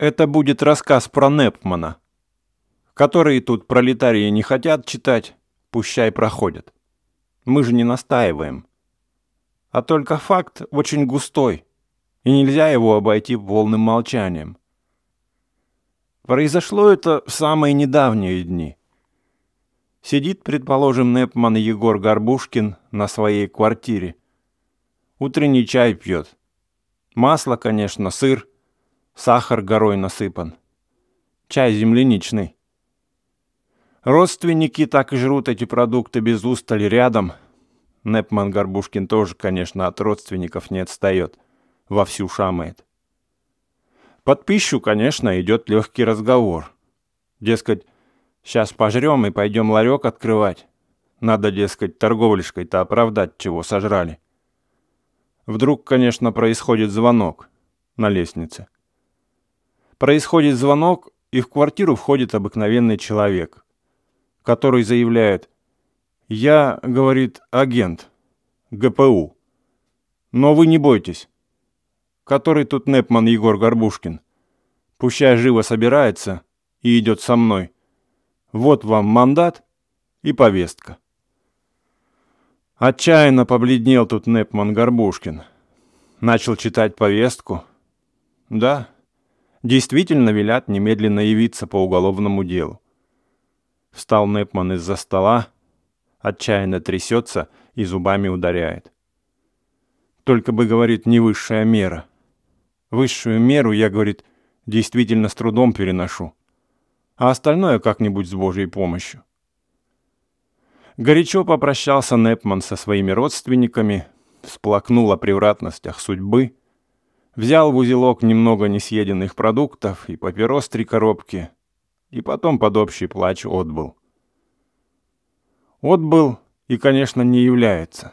Это будет рассказ про Непмана, которые тут пролетарии не хотят читать, пущай проходят. Мы же не настаиваем. А только факт очень густой, и нельзя его обойти полным молчанием. Произошло это в самые недавние дни. Сидит, предположим, Непман Егор Горбушкин на своей квартире. Утренний чай пьет. Масло, конечно, сыр – сахар горой насыпан. Чай земляничный. Родственники так и жрут эти продукты без устали рядом. Непман Горбушкин тоже, конечно, от родственников не отстает. Вовсю шамает. Под пищу, конечно, идет легкий разговор. Дескать, сейчас пожрем и пойдем ларек открывать. Надо, дескать, торговлишкой-то оправдать, чего сожрали. Вдруг, конечно, происходит звонок на лестнице. Происходит звонок, и в квартиру входит обыкновенный человек, который заявляет «Я, — говорит, — агент, ГПУ, но вы не бойтесь». Который тут Непман Егор Горбушкин. Пущай живо собирается и идет со мной. Вот вам мандат и повестка. Отчаянно побледнел тут Непман Горбушкин. Начал читать повестку. Да, действительно велят немедленно явиться по уголовному делу. Встал Непман из-за стола, отчаянно трясется и зубами ударяет. Только бы, говорит, не высшая мера. Высшую меру я, говорит, действительно с трудом переношу, а остальное как-нибудь с Божьей помощью. Горячо попрощался Непман со своими родственниками, всплакнул о превратностях судьбы — взял в узелок немного несъеденных продуктов и папирос три коробки, и потом под общий плач отбыл. Отбыл и, конечно, не является.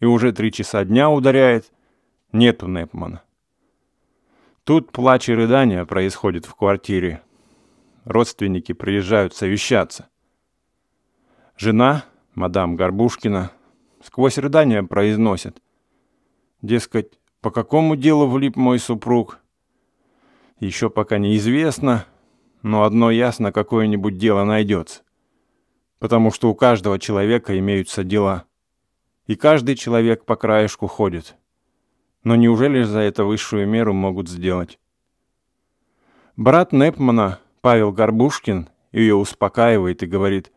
И уже три часа дня ударяет, нету Непмана. Тут плач и рыдания происходят в квартире. Родственники приезжают совещаться. Жена, мадам Горбушкина, сквозь рыдания произносит. Дескать, по какому делу влип мой супруг? Еще пока неизвестно, но одно ясно, какое-нибудь дело найдется. Потому что у каждого человека имеются дела. И каждый человек по краешку ходит. Но неужели за это высшую меру могут сделать? Брат Непмана, Павел Горбушкин, ее успокаивает и говорит,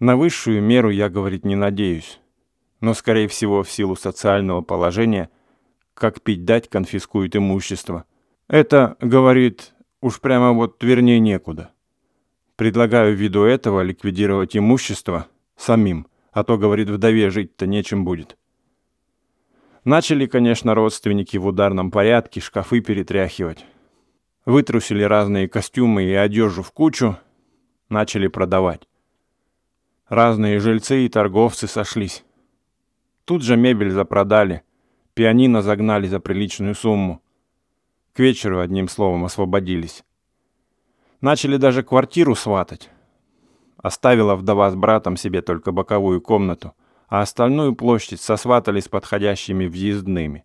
«На высшую меру я, говорит, не надеюсь, но, скорее всего, в силу социального положения – как пить дать, конфискует имущество. Это, говорит, уж прямо вот вернее некуда. Предлагаю ввиду этого ликвидировать имущество самим, а то, говорит, вдове жить-то нечем будет. Начали, конечно, родственники в ударном порядке шкафы перетряхивать. Вытрусили разные костюмы и одежду в кучу, начали продавать. Разные жильцы и торговцы сошлись. Тут же мебель запродали – Пианино загнали за приличную сумму. К вечеру, одним словом, освободились. Начали даже квартиру сватать. Оставила вдова с братом себе только боковую комнату, а остальную площадь сосватали с подходящими въездными.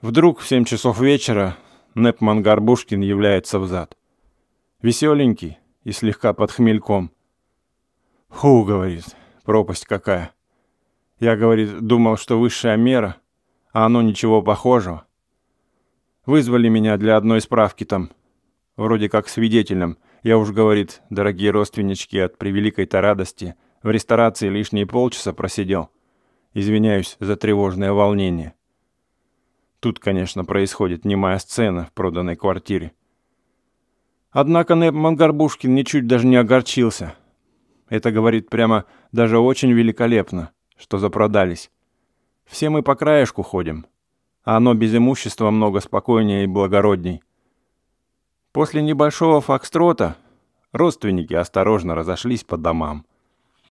Вдруг в семь часов вечера Непман Горбушкин является взад. Веселенький и слегка под хмельком. «Ху», — говорит, — «пропасть какая». Я, говорит, думал, что высшая мера, а оно ничего похожего. Вызвали меня для одной справки там, вроде как свидетелем. Я уж, говорит, дорогие родственнички, от превеликой-то радости в ресторации лишние полчаса просидел. Извиняюсь за тревожное волнение. Тут, конечно, происходит немая сцена в проданной квартире. Однако Нэп Мангарбушкин ничуть даже не огорчился. Это, говорит, прямо даже очень великолепно что запродались. Все мы по краешку ходим, а оно без имущества много спокойнее и благородней. После небольшого фокстрота родственники осторожно разошлись по домам.